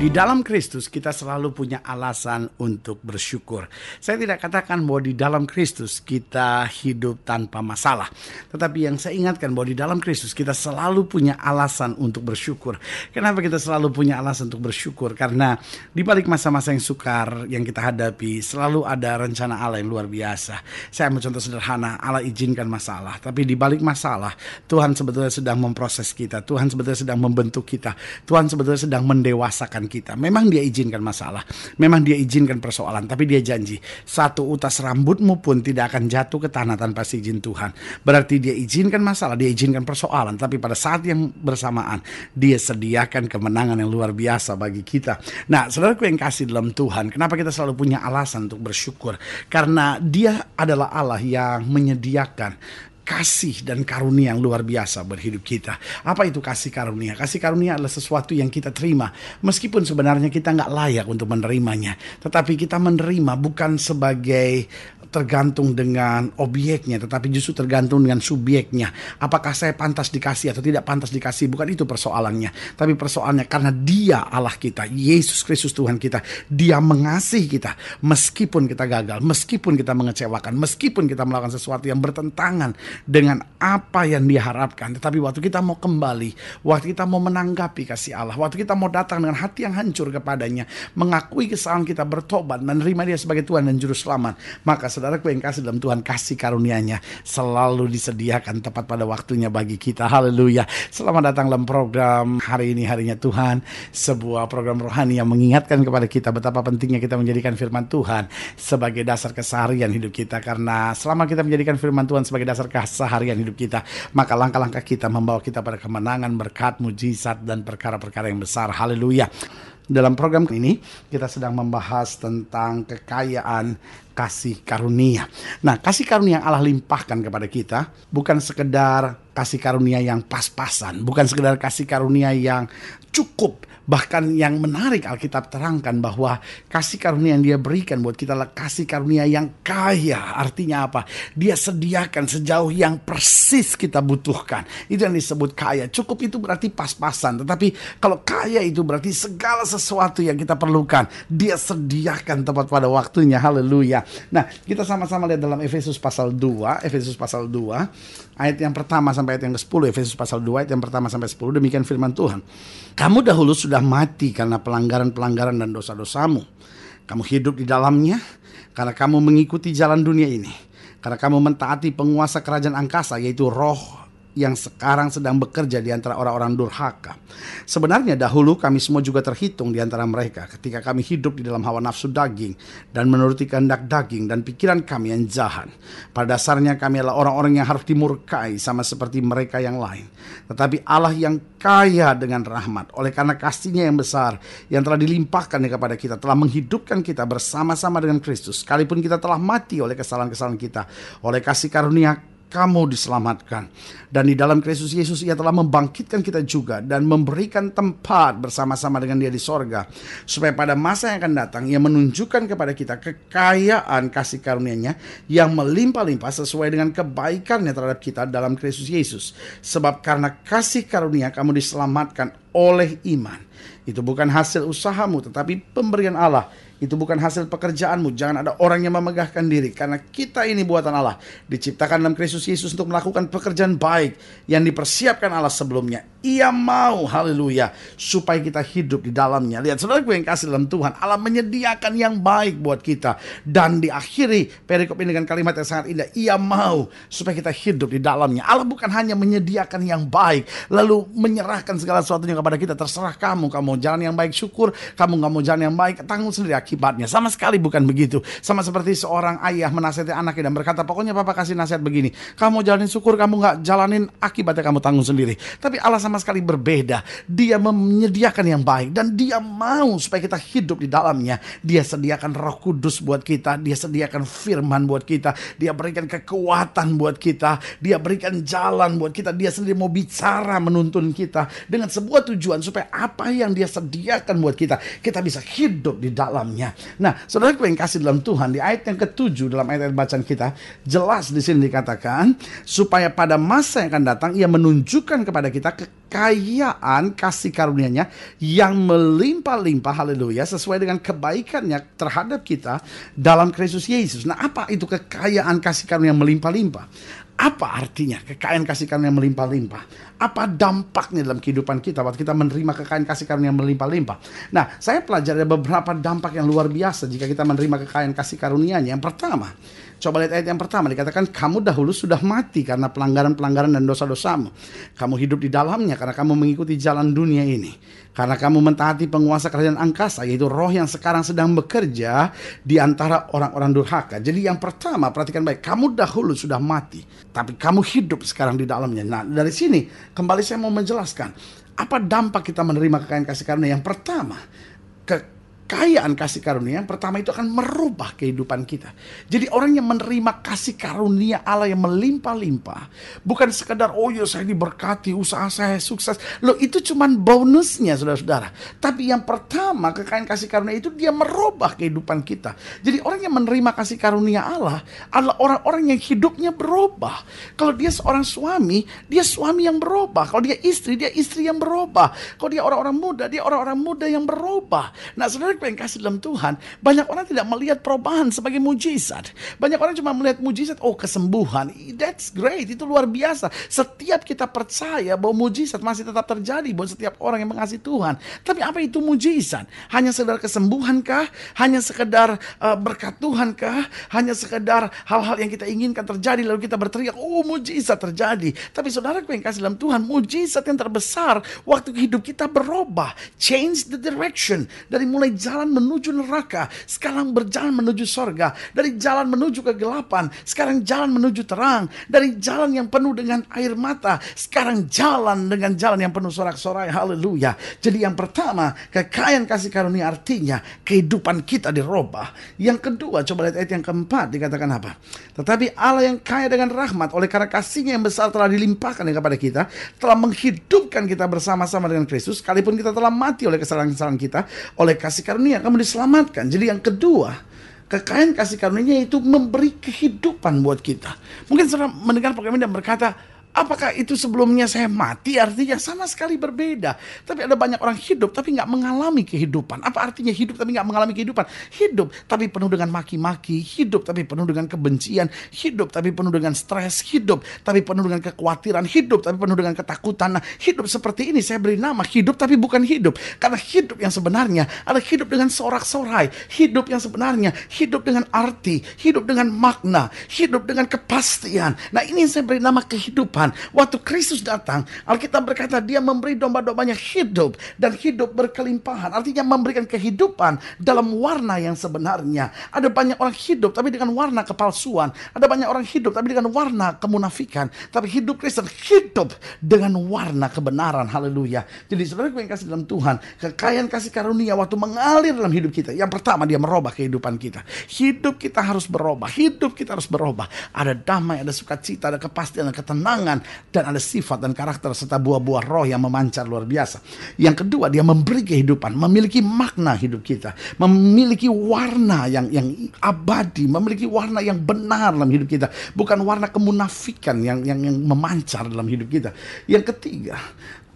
di dalam Kristus kita selalu punya alasan untuk bersyukur. Saya tidak katakan bahwa di dalam Kristus kita hidup tanpa masalah. Tetapi yang saya ingatkan bahwa di dalam Kristus kita selalu punya alasan untuk bersyukur. Kenapa kita selalu punya alasan untuk bersyukur? Karena di balik masa-masa yang sukar yang kita hadapi selalu ada rencana Allah yang luar biasa. Saya mau contoh sederhana, Allah izinkan masalah. Tapi di balik masalah, Tuhan sebetulnya sedang memproses kita. Tuhan sebetulnya sedang membentuk kita. Tuhan sebetulnya sedang mendewasakan kita. Memang dia izinkan masalah, memang dia izinkan persoalan, tapi dia janji satu utas rambutmu pun tidak akan jatuh ke tanah tanpa izin Tuhan. Berarti dia izinkan masalah, dia izinkan persoalan, tapi pada saat yang bersamaan dia sediakan kemenangan yang luar biasa bagi kita. Nah, saudaraku yang kasih dalam Tuhan, kenapa kita selalu punya alasan untuk bersyukur? Karena dia adalah Allah yang menyediakan kasih dan karunia yang luar biasa buat hidup kita. Apa itu kasih karunia? Kasih karunia adalah sesuatu yang kita terima. Meskipun sebenarnya kita nggak layak untuk menerimanya. Tetapi kita menerima bukan sebagai tergantung dengan obyeknya, tetapi justru tergantung dengan subyeknya. Apakah saya pantas dikasih atau tidak pantas dikasih, bukan itu persoalannya. Tapi persoalannya karena dia Allah kita, Yesus Kristus Tuhan kita, dia mengasihi kita meskipun kita gagal, meskipun kita mengecewakan, meskipun kita melakukan sesuatu yang bertentangan dengan apa yang diharapkan. Tetapi waktu kita mau kembali, waktu kita mau menanggapi kasih Allah, waktu kita mau datang dengan hati yang hancur kepadanya, mengakui kesalahan kita, bertobat, menerima dia sebagai Tuhan dan Juru Selamat, maka saudara kasih dalam Tuhan kasih karunia-Nya selalu disediakan tepat pada waktunya bagi kita. Haleluya. Selamat datang dalam program hari ini harinya Tuhan, sebuah program rohani yang mengingatkan kepada kita betapa pentingnya kita menjadikan firman Tuhan sebagai dasar keseharian hidup kita karena selama kita menjadikan firman Tuhan sebagai dasar keseharian hidup kita, maka langkah-langkah kita membawa kita pada kemenangan, berkat, mujizat dan perkara-perkara yang besar. Haleluya. Dalam program ini kita sedang membahas tentang kekayaan kasih karunia. Nah, kasih karunia yang Allah limpahkan kepada kita bukan sekedar kasih karunia yang pas-pasan, bukan sekedar kasih karunia yang cukup, Bahkan yang menarik Alkitab terangkan bahwa kasih karunia yang dia berikan buat kita adalah kasih karunia yang kaya. Artinya apa? Dia sediakan sejauh yang persis kita butuhkan. Itu yang disebut kaya. Cukup itu berarti pas-pasan. Tetapi kalau kaya itu berarti segala sesuatu yang kita perlukan. Dia sediakan tepat pada waktunya. Haleluya. Nah, kita sama-sama lihat dalam Efesus pasal 2. Efesus pasal 2 ayat yang pertama sampai ayat yang ke-10 Efesus pasal 2 ayat yang pertama sampai 10 demikian firman Tuhan. Kamu dahulu sudah mati karena pelanggaran-pelanggaran dan dosa-dosamu. Kamu hidup di dalamnya karena kamu mengikuti jalan dunia ini. Karena kamu mentaati penguasa kerajaan angkasa yaitu roh yang sekarang sedang bekerja di antara orang-orang durhaka. Sebenarnya dahulu kami semua juga terhitung di antara mereka ketika kami hidup di dalam hawa nafsu daging dan menuruti kehendak daging dan pikiran kami yang jahat. Pada dasarnya kami adalah orang-orang yang harus dimurkai sama seperti mereka yang lain. Tetapi Allah yang kaya dengan rahmat oleh karena kasihnya yang besar yang telah dilimpahkan kepada kita telah menghidupkan kita bersama-sama dengan Kristus. Sekalipun kita telah mati oleh kesalahan-kesalahan kita, oleh kasih karunia kamu diselamatkan. Dan di dalam Kristus Yesus ia telah membangkitkan kita juga dan memberikan tempat bersama-sama dengan dia di sorga. Supaya pada masa yang akan datang ia menunjukkan kepada kita kekayaan kasih karunia-Nya yang melimpah-limpah sesuai dengan kebaikannya terhadap kita dalam Kristus Yesus. Sebab karena kasih karunia kamu diselamatkan oleh iman. Itu bukan hasil usahamu tetapi pemberian Allah itu bukan hasil pekerjaanmu. Jangan ada orang yang memegahkan diri karena kita ini buatan Allah, diciptakan dalam Kristus Yesus untuk melakukan pekerjaan baik yang dipersiapkan Allah sebelumnya ia mau, haleluya, supaya kita hidup di dalamnya. Lihat, saudara gue yang kasih dalam Tuhan, Allah menyediakan yang baik buat kita. Dan diakhiri perikop ini dengan kalimat yang sangat indah, ia mau supaya kita hidup di dalamnya. Allah bukan hanya menyediakan yang baik, lalu menyerahkan segala sesuatunya kepada kita, terserah kamu, kamu jalan yang baik, syukur, kamu gak mau jalan yang baik, tanggung sendiri akibatnya. Sama sekali bukan begitu. Sama seperti seorang ayah menasihati anaknya dan berkata, pokoknya papa kasih nasihat begini, kamu jalanin syukur, kamu gak jalanin akibatnya kamu tanggung sendiri. Tapi Allah sama sekali berbeda. Dia menyediakan yang baik dan dia mau supaya kita hidup di dalamnya. Dia sediakan Roh Kudus buat kita, dia sediakan firman buat kita, dia berikan kekuatan buat kita, dia berikan jalan buat kita, dia sendiri mau bicara menuntun kita dengan sebuah tujuan supaya apa yang dia sediakan buat kita, kita bisa hidup di dalamnya. Nah, saudara yang kasih dalam Tuhan di ayat yang ketujuh dalam ayat-ayat bacaan kita jelas di sini dikatakan supaya pada masa yang akan datang ia menunjukkan kepada kita ke kekayaan kasih karunia-Nya yang melimpah-limpah haleluya sesuai dengan kebaikannya terhadap kita dalam Kristus Yesus. Nah, apa itu kekayaan kasih karunia yang melimpah-limpah? Apa artinya kekayaan kasih karunia yang melimpah-limpah? Apa dampaknya dalam kehidupan kita waktu kita menerima kekayaan kasih karunia yang melimpah-limpah? Nah, saya pelajari beberapa dampak yang luar biasa jika kita menerima kekayaan kasih karunia-Nya. Yang pertama, Coba lihat ayat yang pertama dikatakan kamu dahulu sudah mati karena pelanggaran-pelanggaran dan dosa-dosamu. Kamu hidup di dalamnya karena kamu mengikuti jalan dunia ini. Karena kamu mentaati penguasa kerajaan angkasa yaitu roh yang sekarang sedang bekerja di antara orang-orang durhaka. Jadi yang pertama perhatikan baik, kamu dahulu sudah mati tapi kamu hidup sekarang di dalamnya. Nah, dari sini kembali saya mau menjelaskan apa dampak kita menerima kekayaan kasih karunia yang pertama ke kekayaan kasih karunia yang pertama itu akan merubah kehidupan kita. Jadi orang yang menerima kasih karunia Allah yang melimpah-limpah bukan sekedar oh ya saya diberkati, usaha saya sukses. Loh itu cuman bonusnya saudara-saudara. Tapi yang pertama kekayaan kasih karunia itu dia merubah kehidupan kita. Jadi orang yang menerima kasih karunia Allah adalah orang-orang yang hidupnya berubah. Kalau dia seorang suami, dia suami yang berubah. Kalau dia istri, dia istri yang berubah. Kalau dia orang-orang muda, dia orang-orang muda yang berubah. Nah, saudara apa yang kasih dalam Tuhan, banyak orang tidak melihat perubahan sebagai mujizat. Banyak orang cuma melihat mujizat, oh kesembuhan, that's great, itu luar biasa. Setiap kita percaya bahwa mujizat masih tetap terjadi buat setiap orang yang mengasihi Tuhan. Tapi apa itu mujizat? Hanya sekedar kesembuhan kah? Hanya sekedar uh, berkat Tuhan kah? Hanya sekedar hal-hal yang kita inginkan terjadi lalu kita berteriak, oh mujizat terjadi. Tapi saudara yang kasih dalam Tuhan, mujizat yang terbesar waktu hidup kita berubah, change the direction dari mulai jalan menuju neraka, sekarang berjalan menuju sorga. Dari jalan menuju kegelapan, sekarang jalan menuju terang. Dari jalan yang penuh dengan air mata, sekarang jalan dengan jalan yang penuh sorak-sorai. Haleluya. Jadi yang pertama, kekayaan kasih karunia artinya kehidupan kita dirubah. Yang kedua, coba lihat ayat yang keempat dikatakan apa? Tetapi Allah yang kaya dengan rahmat oleh karena kasihnya yang besar telah dilimpahkan kepada kita, telah menghidupkan kita bersama-sama dengan Kristus, sekalipun kita telah mati oleh kesalahan-kesalahan kita, oleh kasih karunia karunia kamu diselamatkan. Jadi yang kedua, kekayaan kasih karunia itu memberi kehidupan buat kita. Mungkin saudara mendengar program ini dan berkata, Apakah itu sebelumnya saya mati artinya sama sekali berbeda. Tapi ada banyak orang hidup tapi nggak mengalami kehidupan. Apa artinya hidup tapi nggak mengalami kehidupan? Hidup tapi penuh dengan maki-maki, hidup tapi penuh dengan kebencian, hidup tapi penuh dengan stres, hidup tapi penuh dengan kekhawatiran, hidup tapi penuh dengan ketakutan. Nah, hidup seperti ini saya beri nama hidup tapi bukan hidup. Karena hidup yang sebenarnya adalah hidup dengan sorak-sorai, hidup yang sebenarnya hidup dengan arti, hidup dengan makna, hidup dengan kepastian. Nah, ini saya beri nama kehidupan kehidupan. Waktu Kristus datang, Alkitab berkata dia memberi domba-dombanya hidup dan hidup berkelimpahan. Artinya memberikan kehidupan dalam warna yang sebenarnya. Ada banyak orang hidup tapi dengan warna kepalsuan. Ada banyak orang hidup tapi dengan warna kemunafikan. Tapi hidup Kristen hidup dengan warna kebenaran. Haleluya. Jadi sebenarnya yang kasih dalam Tuhan, kekayaan kasih karunia waktu mengalir dalam hidup kita. Yang pertama dia merubah kehidupan kita. Hidup kita harus berubah. Hidup kita harus berubah. Ada damai, ada sukacita, ada kepastian, ada ketenangan dan ada sifat dan karakter serta buah-buah roh yang memancar luar biasa. Yang kedua, dia memberi kehidupan, memiliki makna hidup kita, memiliki warna yang yang abadi, memiliki warna yang benar dalam hidup kita, bukan warna kemunafikan yang yang yang memancar dalam hidup kita. Yang ketiga,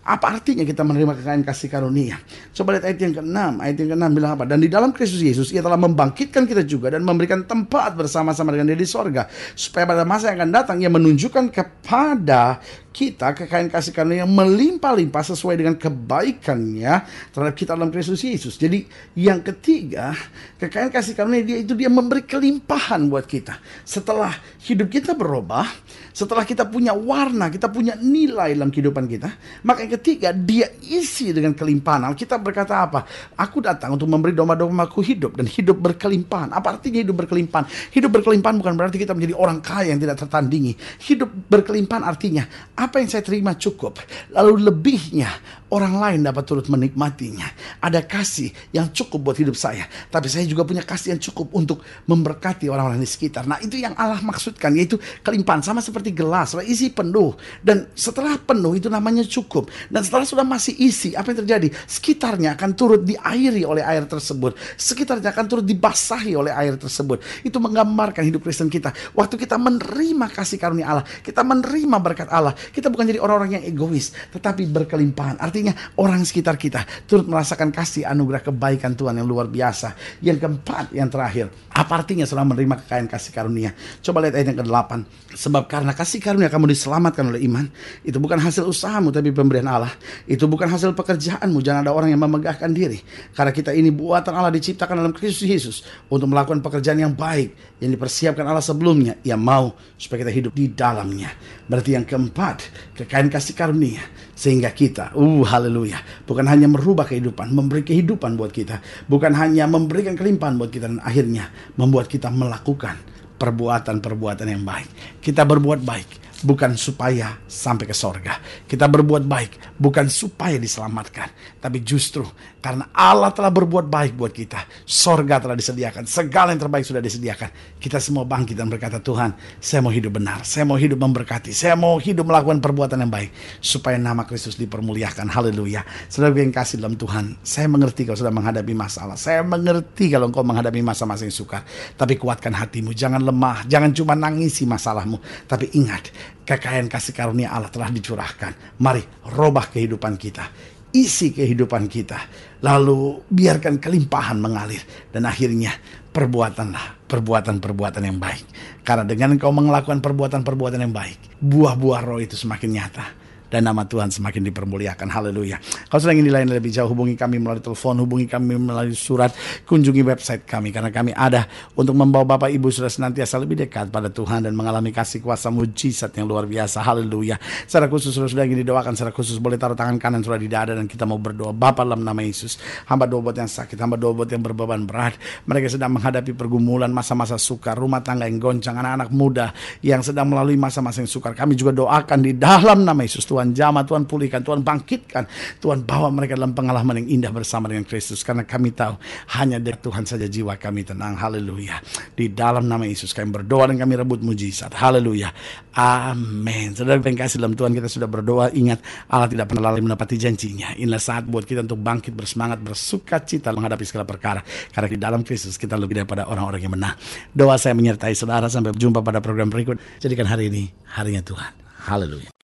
apa artinya kita menerima kekayaan kasih karunia? Coba lihat ayat yang ke-6. Ayat yang ke-6 bilang apa? Dan di dalam Kristus Yesus ia telah membangkitkan kita juga dan memberikan tempat bersama-sama dengan dia di sorga. Supaya pada masa yang akan datang ia menunjukkan kepada kita kekayaan kasih karunia yang melimpah-limpah sesuai dengan kebaikannya terhadap kita dalam Kristus Yesus. Jadi yang ketiga, kekayaan kasih karunia dia itu dia memberi kelimpahan buat kita. Setelah hidup kita berubah, setelah kita punya warna, kita punya nilai dalam kehidupan kita, maka yang ketiga dia isi dengan kelimpahan. Nah, kita berkata apa? Aku datang untuk memberi domba-dombaku hidup dan hidup berkelimpahan. Apa artinya hidup berkelimpahan? Hidup berkelimpahan bukan berarti kita menjadi orang kaya yang tidak tertandingi. Hidup berkelimpahan artinya apa yang saya terima cukup. Lalu lebihnya Orang lain dapat turut menikmatinya. Ada kasih yang cukup buat hidup saya. Tapi saya juga punya kasih yang cukup untuk memberkati orang-orang di sekitar. Nah itu yang Allah maksudkan yaitu kelimpahan. Sama seperti gelas. Isi penuh. Dan setelah penuh itu namanya cukup. Dan setelah sudah masih isi apa yang terjadi? Sekitarnya akan turut diairi oleh air tersebut. Sekitarnya akan turut dibasahi oleh air tersebut. Itu menggambarkan hidup Kristen kita. Waktu kita menerima kasih karunia Allah. Kita menerima berkat Allah. Kita bukan jadi orang-orang yang egois. Tetapi berkelimpahan. Artinya orang sekitar kita turut merasakan kasih anugerah kebaikan Tuhan yang luar biasa. Yang keempat, yang terakhir. Apa artinya setelah menerima kekayaan kasih karunia? Coba lihat ayat yang ke-8. Sebab karena kasih karunia kamu diselamatkan oleh iman. Itu bukan hasil usahamu tapi pemberian Allah. Itu bukan hasil pekerjaanmu. Jangan ada orang yang memegahkan diri. Karena kita ini buatan Allah diciptakan dalam Kristus Yesus. Untuk melakukan pekerjaan yang baik. Yang dipersiapkan Allah sebelumnya. Ia mau supaya kita hidup di dalamnya. Berarti yang keempat, kekayaan kasih karunia sehingga kita, uh haleluya, bukan hanya merubah kehidupan, memberi kehidupan buat kita, bukan hanya memberikan kelimpahan buat kita dan akhirnya membuat kita melakukan perbuatan-perbuatan yang baik. Kita berbuat baik, bukan supaya sampai ke sorga. Kita berbuat baik bukan supaya diselamatkan, tapi justru karena Allah telah berbuat baik buat kita. Sorga telah disediakan. Segala yang terbaik sudah disediakan. Kita semua bangkit dan berkata, Tuhan, saya mau hidup benar. Saya mau hidup memberkati. Saya mau hidup melakukan perbuatan yang baik. Supaya nama Kristus dipermuliakan. Haleluya. Saudara yang kasih dalam Tuhan. Saya mengerti kalau sudah menghadapi masalah. Saya mengerti kalau engkau menghadapi masa-masa yang sukar. Tapi kuatkan hatimu. Jangan lemah. Jangan cuma nangisi masalahmu. Tapi ingat, kekayaan kasih karunia Allah telah dicurahkan. Mari robah kehidupan kita isi kehidupan kita. Lalu biarkan kelimpahan mengalir dan akhirnya perbuatanlah perbuatan-perbuatan yang baik. Karena dengan engkau melakukan perbuatan-perbuatan yang baik, buah-buah roh itu semakin nyata dan nama Tuhan semakin dipermuliakan. Haleluya. Kalau sedang ingin dilayani lebih jauh, hubungi kami melalui telepon, hubungi kami melalui surat, kunjungi website kami karena kami ada untuk membawa Bapak Ibu sudah senantiasa lebih dekat pada Tuhan dan mengalami kasih kuasa mujizat yang luar biasa. Haleluya. Secara khusus sudah sudah ingin didoakan secara khusus boleh taruh tangan kanan sudah di dada dan kita mau berdoa. Bapak dalam nama Yesus, hamba doa buat yang sakit, hamba doa buat yang berbeban berat. Mereka sedang menghadapi pergumulan masa-masa sukar, rumah tangga yang goncang, anak-anak muda yang sedang melalui masa-masa yang sukar. Kami juga doakan di dalam nama Yesus Tuhan jamah, Tuhan pulihkan, Tuhan bangkitkan. Tuhan bawa mereka dalam pengalaman yang indah bersama dengan Kristus. Karena kami tahu hanya dari Tuhan saja jiwa kami tenang. Haleluya. Di dalam nama Yesus kami berdoa dan kami rebut mujizat. Haleluya. Amin. Saudara yang kasih dalam Tuhan kita sudah berdoa. Ingat Allah tidak pernah lalai mendapati janjinya. Inilah saat buat kita untuk bangkit bersemangat, bersuka cita menghadapi segala perkara. Karena di dalam Kristus kita lebih daripada orang-orang yang menang. Doa saya menyertai saudara sampai jumpa pada program berikut. Jadikan hari ini harinya Tuhan. Haleluya.